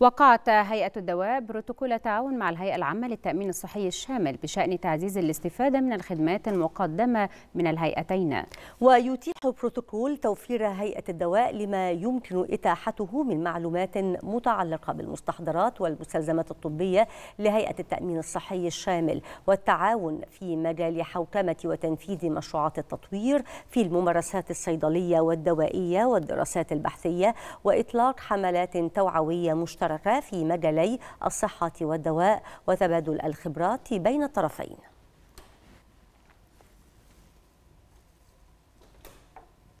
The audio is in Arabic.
وقعت هيئة الدواء بروتوكول تعاون مع الهيئة العامة للتأمين الصحي الشامل بشأن تعزيز الاستفادة من الخدمات المقدمة من الهيئتين ويتيح بروتوكول توفير هيئة الدواء لما يمكن إتاحته من معلومات متعلقة بالمستحضرات والمستلزمات الطبية لهيئة التأمين الصحي الشامل والتعاون في مجال حوكمة وتنفيذ مشروعات التطوير في الممارسات الصيدلية والدوائية والدراسات البحثية وإطلاق حملات توعوية مشتركة المشتركة في مجالي الصحة والدواء وتبادل الخبرات بين الطرفين